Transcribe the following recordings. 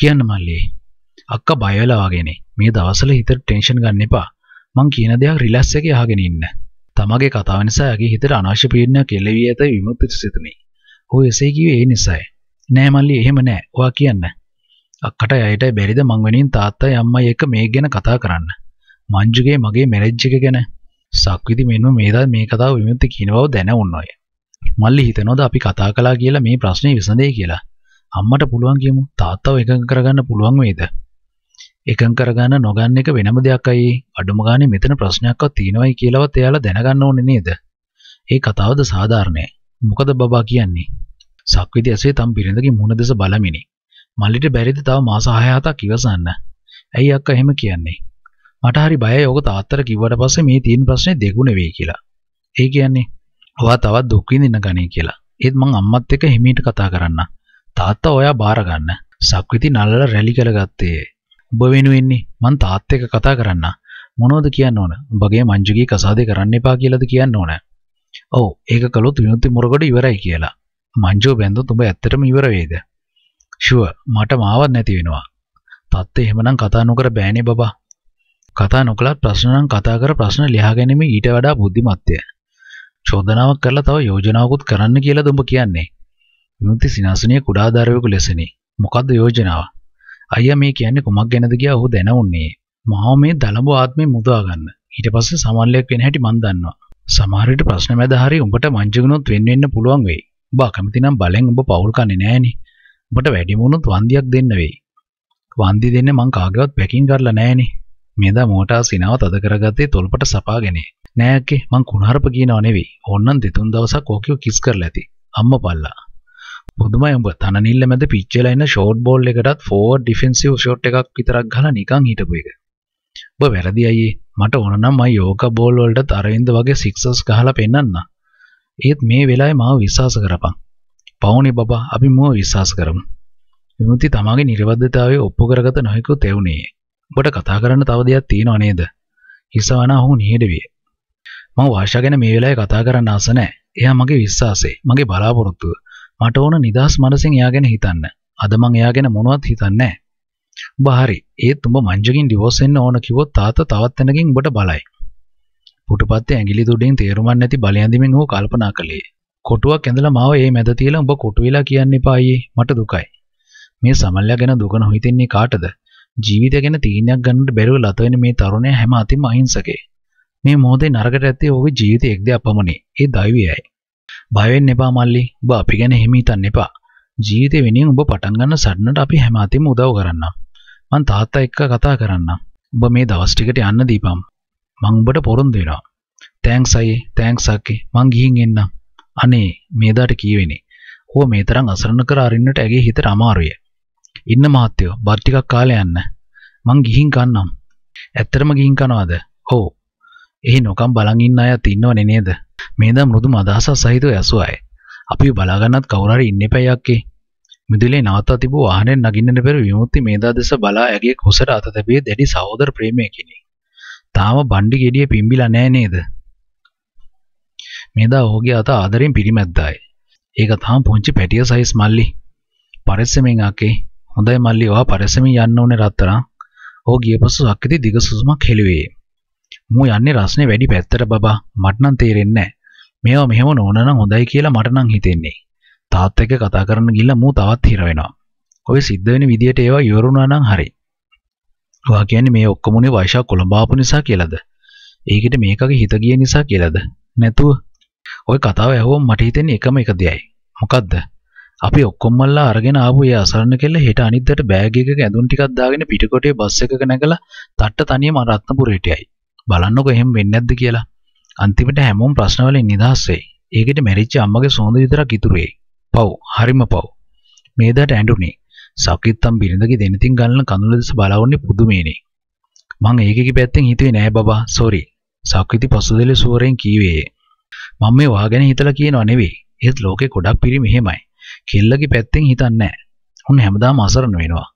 කියන්න මල්ලේ අක්ක බයවෙලා වගේනේ මේ දවස්වල හිතට ටෙන්ෂන් ගන්න එපා මං කියන දේක් රිලැක්ස් එකේ අහගෙන ඉන්න තමගේ කතාව නිසා ඇගේ හිතට අනවශ්‍ය පීඩනයක් එළවී ඇත විමුක්ති සිතමි ඔහු එසේ කිව්වේ ඒ නිසායි නෑ මල්ලි එහෙම නෑ ඔයා කියන්න අක්කට අයටයි බැරිද මං වෙනින් තාත්තයි අම්මයි එක්ක මේ ගැන කතා කරන්න මංජුගේ මගේ මැරේජ් එක ගැන සක්විති මෙන්න මේ දා මේ කතාව විමුක්ති කියන බව දැන උන්නෝය මල්ලි හිතනවාද අපි කතා කළා කියලා මේ ප්‍රශ්නේ විසඳේ කියලා අම්මට පුළුවන් කියමු තාත්තව එකඟ කරගන්න පුළුවන් වේද? එකඟ කරගන්න නොගන්න එක වෙනම දෙයක් අයි. අඩුම ගානේ මෙතන ප්‍රශ්නයක්වත් තියෙනවයි කියලාවත් එයාලා දැනගන්න ඕනේ නේද? ඒ කතාවද සාධාරණයි. මොකද බබා කියන්නේ? සක්විති ඇසේ තම බිරිඳගේ මුහුණ දෙස බලමිනි. මල්ලිට බැරිද තව මාස 6-7ක් ඉවසන්න? ඇයි අක්කා එහෙම කියන්නේ? මට හරි බයයි ඔක තාත්තට කිව්වට පස්සේ මේ තියෙන ප්‍රශ්නේ දෙගුණ වෙයි කියලා. ඒ කියන්නේ ඔයා තවත් දුක් විඳින්න ගනේ කියලා. ඒත් මං අම්මත් එක්ක හිමීට කතා කරන්න. තාත්තා ඔයා බාරගන්න. සක්විති නල්ලලා රැලි කරගත්තේ. ඔබ වෙනුවෙන්නේ මං තාත් එක්ක කතා කරන්න. මොනවද කියන්න ඕන? ඔබගේ මංජුගේ කසාදේ කරන්න එපා කියලාද කියන්න ඕන? ඔව් ඒක කළොත් විනෝති මුරගොඩ ඉවරයි කියලා. මංජෝ බැන්දොත් ඔබ ඇත්තටම ඉවර වෙයිද? ෂුවර් මට මාවත් නැති වෙනවා. තාත්තේ එහෙමනම් කතා නොකර බෑනේ බබා. කතා නොකලත් ප්‍රශ්න නම් කතා කර ප්‍රශ්න ලියා ගැනීම ඊට වඩා බුද්ධිමත්ය. චෝදනාවක් කරලා තව යෝජනාවකුත් කරන්න කියලාද උඹ කියන්නේ? විමුක්ති සිනාසනය කුඩා දරුවෙකු ලෙසනි. මොකද්ද යෝජනාව? අයියා මේ කියන්නේ කුමක් ගැනද කියලා ඔහු දැනුන්නේ. මාව මේ දලබ ආත්මේ මුදවා ගන්න. ඊට පස්සේ සමල්ලයක් වෙන හැටි මන් දන්නවා. සමහර විට ප්‍රශ්න මැද හරි උඹට මංජුණොත් වෙන්න වෙන්න පුළුවන් වෙයි. උඹ කැමති නම් බලෙන් උඹ පවුල් කන්නේ නෑනේ. උඹට වැඩිම වුණොත් වන්දියක් දෙන්න වෙයි. වන්දි දෙන්නේ මං කාගේවත් පැකින් කරලා නෑනේ. මේදා මෝටා සිනාව තද කරගත්තේ තොල්පට සපාගෙනේ. නෑ අක්කේ මං කුණහරප කියනව නෙවෙයි. ඕන්නම් දෙතුන් දවසක් ඕකියෝ කිස් කරලා ඇති. අම්මා පල්ලා. පුදුමයඹ තනනිල්ල මැද පිච්චලා ඉන්න ෂෝට් බෝල් එකටත් ෆෝවර්ඩ් ඩිෆෙන්සිව් ෂොට් එකක් විතරක් ගහලා නිකන් හිටපු එක. ඔබ වැරදි අයියේ මට ඕන නම් මම යෝගා බෝල් වලටත් අරවින්ද වගේ සික්සර්ස් ගහලා පෙන්නන්න. ඒත් මේ වෙලාවේ මාව විශ්වාස කරපන්. පවුනේ බබා අපි මුව විශ්වාස කරමු. විමුති තමාගේ නිර්වද්‍යතාවය ඔප්පු කරගත නොහැකුත් එවුනේ. ඔබට කතා කරන්න තව දෙයක් තියෙනව නේද? හිසවනා ඔහු නිහෙඩවිය. මම වාෂා ගැන මේ වෙලාවේ කතා කරන්න ආස නැහැ. එයා මගේ විශ්වාසය, මගේ බලාපොරොත්තුව. මට ඕන නිදහස් මනසෙන් එයා ගැන හිතන්න. අද මං එයා ගැන මොනවත් හිතන්නේ නැහැ. ඔබ හරි. ඒත් උඹ මංජගෙන් ඩිවෝස් වෙන්න ඕන කිව්වොත් තාත්තා තවත් තැනකින් උඹට බලයි. පුටුපත්තේ ඇඟිලි දුඩෙන් තේරුමක් නැති බලයඳිමින් ඌ කල්පනා කළේ. කොටුවක් ඇඳලා මාව ඒ මැද තියලා උඹ කොටු වෙලා කියන්න එපා අයියේ. මට දුකයි. මේ සමල්යා ගැන දුක නොහිතෙන්නේ කාටද? ජීවිතය ගැන තීන්යක් ගන්නට බැරුව ලත වෙන මේ තරුණයා හැම අතින්ම අහිංසකේ. මේ මොහොතේ නරකට ඇත්තේ ඔහුගේ ජීවිතයේ එක්දයක් පමණි. ඒ දෛවයයි. බයවෙන්න එපා මල්ලි. ඔබ අපි ගැන එහෙම හිතන්න එපා. ජීවිතේ වෙනුවෙන් ඔබ පටන් ගන්න සටනට අපි හැම අතින්ම උදව් කරන්නම්. මං තාත්තා එක්ක කතා කරන්නම්. ඔබ මේ දවස් ටිකට යන්න දීපම්. මං ඔබට පොරොන්දු වෙනවා. තෑන්ක්ස් අයියේ. තෑන්ක්ස් අක්කේ. මං ගිහින් එන්නම්. අනේ මේදාට කියවෙන්නේ. ඌ මේ තරම් අසරණ කර අරින්නට ඇගේ හිතට අමාරුයි. ඉන්න මහත්තයෝ බත් ටිකක් කාලා යන්න. මං ගිහින් කන්නම්. ඇත්තටම ගිහින් කනවද? ඔව්. එහි නොකම් බලන් ඉන්න අයත් ඉන්නවනේ නේද? මේද මුරුදුම අදහසක් සහිතව ඇසු අය. අපි බලාගන්නත් කවුරු හරි ඉන්න එපයි යක්කේ. මිදුලේ නවතා තිබූ වාහනයෙන් නගින්නට පෙර විමුක්ති මේදා දෙස බලා ඇගේ කුසට අත තැබියේ දැඩි සහෝදර ප්‍රේමයකිනි. තාම බණ්ඩි ගෙඩිය පිම්බිලා නෑ නේද? මේදා ඔහුගේ අත ආදරෙන් පිරිමැද්දායි. ඒක තාම පුංචි පැටිය සයිස් මල්ලි. පරිස්සමෙන් ආකේ. හොඳයි මල්ලි ඔයා පරිස්සමෙන් යන්න ඕනේ රත්තරන්. ඔහු ගියපසු අක්කිති දිග සුසුමක් හෙළුවේ. මූ යන්නේ රස්නේ වැඩි පැත්තට බබා මට නම් තේරෙන්නේ මේවා මෙහෙම නොවන නම් හොඳයි කියලා මට නම් හිතෙන්නේ තාත් එක්ක කතා කරන්න ගිහිල්ලා මූ තවත් හිර වෙනවා ඔය සිද්ධ වෙන විදියට ඒවා ඉවරුණා නම් හරි ඔයා කියන්නේ මේ ඔක්කොම උනේ වයිෂා කොළඹ ආපු නිසා කියලාද ඒකිට මේකගේ හිත ගිය නිසා කියලාද නැතුව ඔය කතාව ඇහුවම මට හිතෙන්නේ එකම එක දෙයයි මොකද්ද අපි ඔක්කොම මල්ලා අරගෙන ආපු ඒ අසරණ කෙල්ල හෙට අනිද්දාට බෑග් එකක ඇඳුම් ටිකක් දාගෙන පිටකොටේ බස් එකක නැගලා තට්ට තනියම රත්නපුරේට යයි බලන්නකො එහෙම වෙන්නේ නැද්ද කියලා. අන්තිමට හැමෝම ප්‍රශ්නවලින් නිදහස් වෙයි. ඒකට මැරිච්ච අම්මගේ සෝඳ විතරක් ඉතුරු වෙයි. පව්, හරිම පව්. මේදාට ඇඬුනේ. සකිත්තම් බිරිඳගේ දෙනතින් ගන්න කඳුළු දෙස බලවන්නේ පුදුමේනේ. මං ඒකගේ පැත්තෙන් හිතුවේ නෑ බබා. සෝරි. සක්විති පසුදෙලේ සුවරෙන් කීවේ. මම මේ වාගෙන හිතලා කියනව නෙවෙයි. ඒත් ලෝකේ ගොඩක් පිරි මෙහෙමයි. කෙල්ලගේ පැත්තෙන් හිතන්නේ නෑ. උන් හැමදාම අසරණ වෙනවා.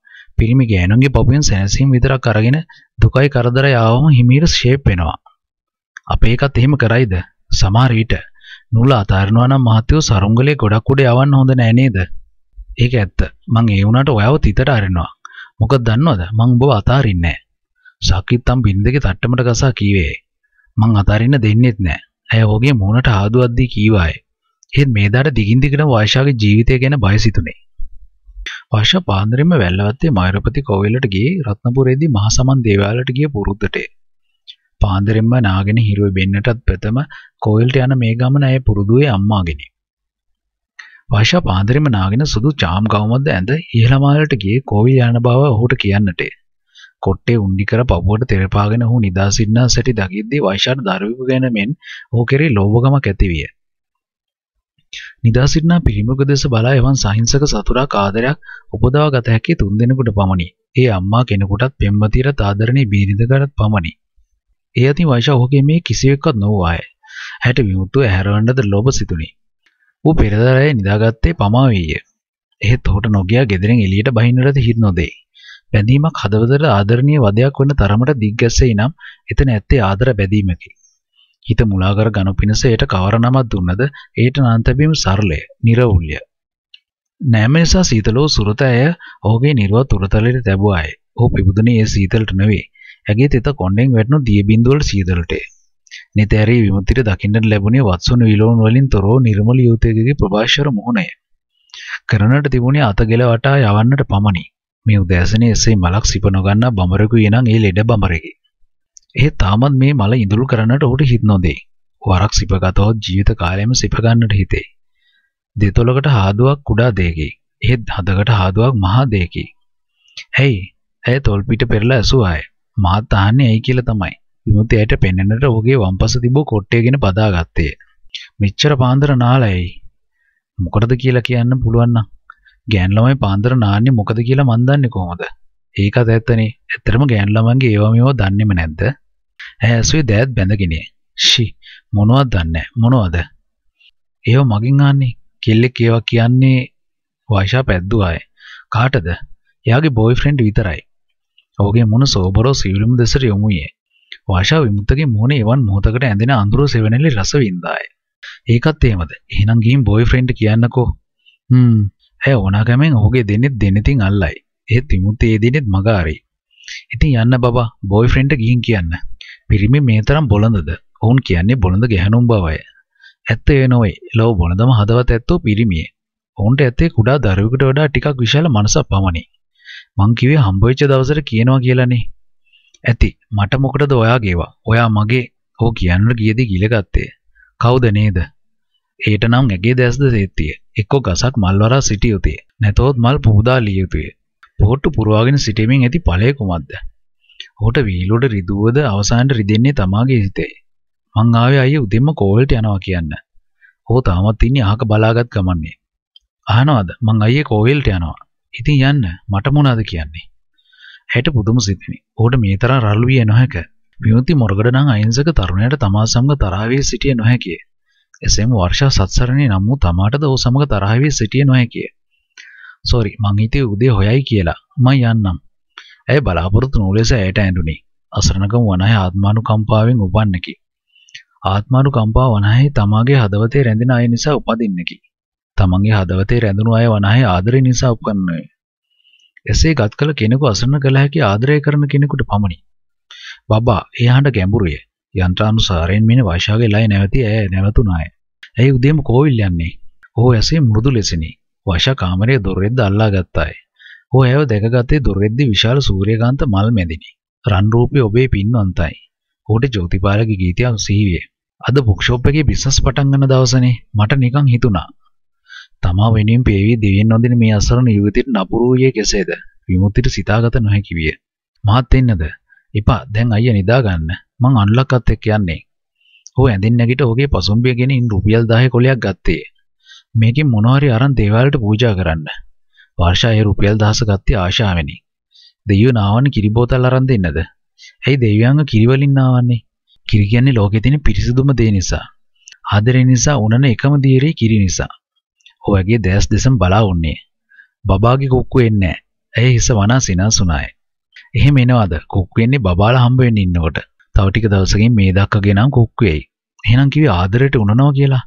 පිරිමි ගෑනුන්ගේ පොපින් සැනසීම විතරක් අරගෙන දුකයි කරදරයි ආවම හිමීට ෂේප් වෙනවා. අපේ එකත් එහෙම කරයිද? සමහර විට නුල අතාරිනවා නම් මහත්යෝ සරුංගලේ ගොඩක් උඩ යවන්න හොඳ නෑ නේද? ඒක ඇත්ත. මං ඒ වුණාට ඔයාව තිතට අරිනවා. මොකද දන්නවද? මං ඔබව අතාරින්නේ නෑ. සකිත්තම් බින්දගේ තට්ටමට ගසා කීවේ. මං අතාරින්න දෙන්නෙත් නෑ. ඇය ඔහුගේ මූණට ආදුවක් දී කීවායේ. එහෙත් මේ දාට දිගින් දිගටම වයිෂාගේ ජීවිතය ගැන බය සිතුනේ. වර්ෂ පාන්දරෙම වැල්ලවත්තේ මෛරපති කෝවිලට ගියේ රත්නපුරේදී මහසමන් දේවාලයට ගිය පුරුද්දටේ. පාන්දරෙන්ම නාගෙන හිරුවේ බෙන්නටත් ප්‍රථම කෝවිලට යන මේ ගමන ඇය පුරුදුවේ අම්මාගෙනි. වර්ෂ පාන්දරෙම නාගෙන සුදු චාම් ගවුමක්ද ඇඳ ඉහළමාලට ගියේ කෝවිල යන බව ඔහුට කියන්නටේ. කොට්ටේ උණ්ඩි කර පපුවට තෙරපාගෙන ඔහු නිදාසින්නා සැටි දකිද්දී වෛශාට දරුවෙකු ගැන මෙන් ඔහු කෙරේ ලෝභකමක් ඇතිවිය. නිදා සිටිනා පිළිමක දෙස බලා එවන් සහිංසක සතුරක් ආදරයක් උපදවා ගත හැකි තුන් දෙනෙකුට පමණි. ඒ අම්මා කෙනෙකුටත් පෙම්වතියට ආදරණීය බිරිඳකටත් පමණි. ඒ අතින් වයිෂා ඔහුගේ මේ කිසිවෙකත් නොවූවාය. හැට විමුක්තුව ඇහැරවන්නද ලොබ සිතුනි. ඌ පෙරදරයේ නිදාගත්තේ පමා වීය. එහෙත් ඔහුට නොගියා ගෙදරින් එළියට බහින්නට හිර නොදෙයි. බැඳීමක් හදවතට ආදරණීය වදයක් වන තරමට දිග්ගැස්සෙයි නම් එතන ඇත්තේ ආදර බැඳීමකි. හිත මුලාකර ගනු පිණිස එයට කවර නමක් දුන්නද එයට නම් තැබීම සරලය, නිර්වුල්‍ය. නෑම නිසා සීතලෝ සුරත ඇය ඔහුගේ නිර්ව තුරතලයට තැබුවාය. ඔහු පිබුදුනේ ඒ සීතලට නෙවෙයි. ඇගේ තෙත කොණ්ඩෙන් වැටුණු දිය බිඳුවල සීතලටේ. නිතැරී විමුක්තියට දකින්නට ලැබුණේ වත්සුණු විලෝන් වලින් තොරව නිර්මල යුවතයෙකුගේ ප්‍රභාෂර මුහුණය. කරනට තිබුණේ අතගෙල වටා යවන්නට පමණි. මේ උදෑසනේ එසේ මලක් සිප නොගන්නා බඹරෙකු එනං ඒ ලෙඩ බඹරෙකි. ඒ තාමත් මේ මල ඉඳුල් කරන්නට ඔහුට හිත් නොදේ. වරක් සිපගතොත් ජීවිත කාලයම සිපගන්නට හිතේ. දෙතොලකට හාදුවක් කුඩා දෙයකි. එහෙත් හදකට හාදුවක් මහා දෙයකි. ඇයි? ඇය තොල් පිට පෙරලා ඇසු අය. මාත් අහන්නේ ඇයි කියලා තමයි. විමුතියට පෙන්වන්නට ඔහුගේ වම්පස තිබූ කොට්ටයගෙන බදාගත්තේ. මෙච්චර පාන්දර නාලා ඇයි? මොකටද කියලා කියන්න පුළුවන් නම්. ගෑන් ළමයි පාන්දර නාන්නේ මොකද කියලා මන් දන්නේ කොහොමද? ඒකත් ඇත්තනේ. ඇත්තටම ගෑන් ළමන්ගේ ඒවා මේවා දන්නේම නැද්ද? ඇසුයි දෑත් බැඳගෙනේ. ෂි මොනවත් දන්නේ මොනවද? ඒව මගින් ආන්නේ. කෙල්ලෙක් ඒවා කියන්නේ වයිෂා පැද්දුවාය. කාටද? එයාගේ බොයිෆ්‍රෙන්ඩ් විතරයි. ඔහුගේ මුණ සෝබරෝ සිවිලුම් දෙසට යොමු වුණේ. වයිෂා විමුක්තගේ මුහුණේ එවන් මොහොතකට ඇඳෙන අඳුරු සෙවණෙලි රස වින්දාය. ඒකත් එහෙමද? එහෙනම් ගිහින් බොයිෆ්‍රෙන්ඩ් කියන්නකෝ. හ්ම්. ඇය ඕනාකමෙන් ඔහුගේ දෙන්නෙත් දෙන්නෙතින් අල්ලයි. එහෙත් විමුක්තයේ දෙන්නෙත් මග ආරයි. ඉතින් යන්න බබා බෝයිෆ්‍රෙන්ඩ්ට ගිහින් කියන්න. පිරිමි මේ තරම් බොළඳද? ඔවුන් කියන්නේ බොළඳ ගැහණුම් බවය. ඇත්ත ඒ නොවේ. ලොව බොළඳම හදවත් ඇත්තෝ පිරිමියේ. ඔවුන්ට ඇත්තේ කුඩා දරුවෙකුට වඩා ටිකක් විශාල මනසක් පමණි. මං කිව්වේ හම්බවෙච්ච දවසට කියනවා කියලානේ. ඇති. මට මොකටද ඔයා ගේවා? ඔයා මගේ. ඕ කියන්නට ගියේදී ගිලගත්තේ. කවුද නේද? ඒට නම් ඇගේ දැස්ද සේත්තිය එක්කො ගසක් මල්වරා සිටියයුතුය නැතොත් මල් පූදා ලියයුතුය තෝට්ටු පුරවාගෙන සිටීමෙන් ඇති ඵලය කුමක්ද? ඔහුට වීලුවට රිදුවද අවසානට රිදෙන්නේ තමාගේ හිතේ. මං ආවේ අයියේ උදෙන්ම කෝල්ට යනවා කියන්න. ඔහු තාමත් ඉන්නේ අහක බලාගත් ගමන්නේ. අහනවාද මං අයියේ කෝවිල්ට යනවා. ඉතින් යන්න මට මොනවද කියන්නේ? ඇයට පුදුම සිතිනි. ඔහුට මේ තරම් රළු විය නොහැක. විමුති මොර්ගඩ නම් අහිංසක තරුණයට තමා සමග තරහ වී සිටියේ නොහැකිය. එසේම වර්ෂා සත්සරණේ නම් වූ තමාටද ඔහු සමග තරහ වී සිටියේ නොහැකිය. සෝරි මං හිතේ උදේ හොයයි කියලා මං යන්නම්. ඇය බලාපොරොත්තු නොලෙස ඇයට ඇඬුනි. අසරණකම වනහේ ආත්මානුකම්පාවෙන් උපන්නකි. ආත්මානුකම්පාව වනහේ තමාගේ හදවතේ රැඳෙන අය නිසා උපදින්නකි. තමන්ගේ හදවතේ රැඳුණු අය වනහේ ආදරය නිසා උපන්නයි. එසේ ගත් කළ කෙනෙකු අසරණ කළ හැකි ආදරය කරන කෙනෙකුට පමණි. බබා එයාට ගැඹුරුය. යන්ත්‍රානුසාරයෙන් මෙන වෛශාගේ ලය නැවති ඇය නැවතුණාය. ඇයි උදේම කෝවිල් යන්නේ? ඔහු ඇසේ මෘදු ලෙසිනි. වශා කාමරයේ දොරෙද්ද අල්ලා ගත්තාය. ඔහු ඇයව දැකගත්තේ දොරෙද්දි විශාල සූර්යකාන්ත මල් මැදිනි. රන් රූපී ඔබේ පින්වන්තයි. ඔහුට ජෝතිපාලගේ ගීතයක් සිහිවිය. අද බුක්ෂොප් එකේ බිස්නස් පටන් ගන්න දවසනේ මට නිකන් හිතුණා. තමා වෙනුවෙන් පේවි දෙවියන් නොදින මේ අසරණ යුවතිට නපුරු වූයේ කෙසේද? විමුක්තිට සිතාගත නොහැකි විය. මහත් වෙන්නද? එපා දැන් අයියා නිදා ගන්න. මං අනුලක්කත් එක්ක යන්නේ. ඔහු ඇඳින් නැගිට ඔහුගේ පසුම්බිය ගෙනින් රුපියල් 10 කොලයක් ගත්තේ. මේකෙන් මොනවාරි අරන් දේවාලට පූජා කරන්න. වර්ෂා ඒ රුපියල් දහස ගත්තේ ආශාවෙනි. දෙවියෝ නාවන්නේ කිරි බෝතල් අරන් දෙන්නද? ඇයි දෙවියන්ව කිරි වලින් නාවන්නේ? කිරි කියන්නේ ලෝකේ තියෙන පිරිසිදුම දේ නිසා. ආදරේ නිසා උනන එකම දියරේ කිරි නිසා. ඔයගේ දැස් දෙසම බලා උන්නේ. බබාගේ කුක්කු එන්නේ නැහැ. ඇය හිස වනා සිනාසුනාය. එහෙම එනවාද? කුක්කු එන්නේ බබාලා හම්බ වෙන්න ඉන්නකොට. තව ටික දවසකින් මේ දක්කගෙනම් කුක්කු එයි. එහෙනම් කිව්වේ ආදරයට උනනවා කියලා.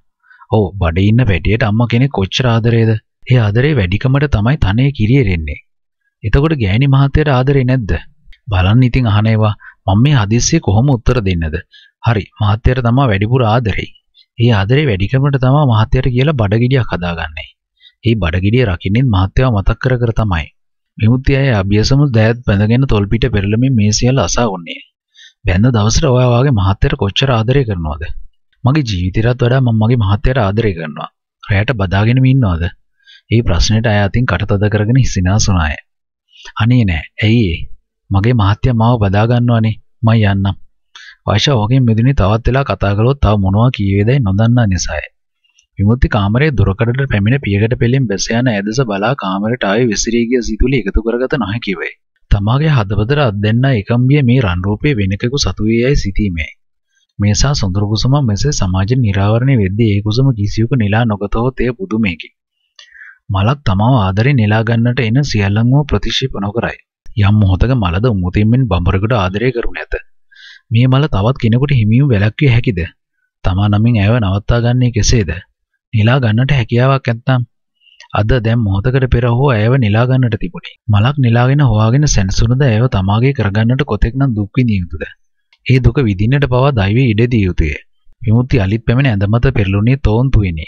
ඔව් බඩේ ඉන්න පැටියට අම්මා කෙනෙක් කොච්චර ආදරේද? ඒ ආදරේ වැඩිකමට තමයි තනේ කිරියෙරෙන්නේ. එතකොට ගෑණි මහත්තයාට ආදරේ නැද්ද? බලන්න ඉතින් අහන ඒවා මම මේ හදිස්සිය කොහොම උත්තර දෙන්නද? හරි මහත්තයාට තමයි වැඩිපුර ආදරේ. ඒ ආදරේ වැඩිකමට තමයි මහත්තයාට කියලා බඩගිඩියක් හදාගන්නේ. ඒ බඩගිඩිය රකින්නේ මහත්තයා මතක් කර කර තමයි. විමුක්තිය අය අභියසම දෑත් බැඳගෙන තොල්පිට පෙරළමින් මේ සියල්ල අසා උන්නේ. බැඳ දවසට ඔයා වාගේ මහත්තයාට කොච්චර ආදරය කරනවද? මගේ ජීවිතයටත් වඩා මම මගේ මහත්තයාට ආදරය කරනවා. රැයට බදාගෙනම ඉන්නවද? ඒ ප්‍රශ්නෙට අය අතින් කටතද කරගෙන හිසිනාසුන අය. අනේ නෑ. ඇයි මගේ මහත්තයා මාව බදා ගන්නවනේ. මම යන්නම්. වයිෂා වගේ මෙදුනේ තවත් වෙලා කතා කළොත් තව මොනවා කියවේදයි නොදන්නා නිසායි. විමුක්ති කාමරයේ දොරකඩට පැමිණ පියකට පෙළෙන් බැස යන ඇදස බලා කාමරයට ආයේ විසිරී ගිය සිතුවිලි එකතු කරගත නොහැකි වේ. තමාගේ හදවතට අත්දැන්න එකම්බිය මේ රන් රූපයේ වෙනකෙකු සතු වේයයි සිතීමේ. මේසා සොඳුරු කුසම මෙසේ සමාජයෙන් නිරාවරණය වෙද්දී ඒ කුසම කිසිවෙකු නෙලා නොගතවොත් එය පුදුමයකි. මලක් තමාව ආදරෙන් නෙලා ගන්නට එන සියල්ලන්ව ප්‍රතික්ෂේප නොකරයි. යම් මොහොතක මලද උමුතින්මින් බඹරෙකුට ආදරය කරනු ඇත. මේ මල තවත් කෙනෙකුට හිමියුම් වැළැක්විය හැකිද? තමා නමින් ඇයව නවත්තා ගන්නේ කෙසේද? නෙලා ගන්නට හැකියාවක් නැත්නම් අද දැන් මොහොතකට පෙර හෝ ඇයව නෙලා ගන්නට තිබුණි. මලක් නෙලාගෙන හොයාගෙන සැනසුණුද ඇයව තමාගේ කරගන්නට කොතෙක්නම් දුක් විඳිය යුතුද? ඒ දුක විඳින්නට පවා දෛවයේ ඉඩ දිය යුතුය. විමුක්ති අලිත් පැමිණ ඇඳමත පෙරළුණේ තෝන්තුවෙනි.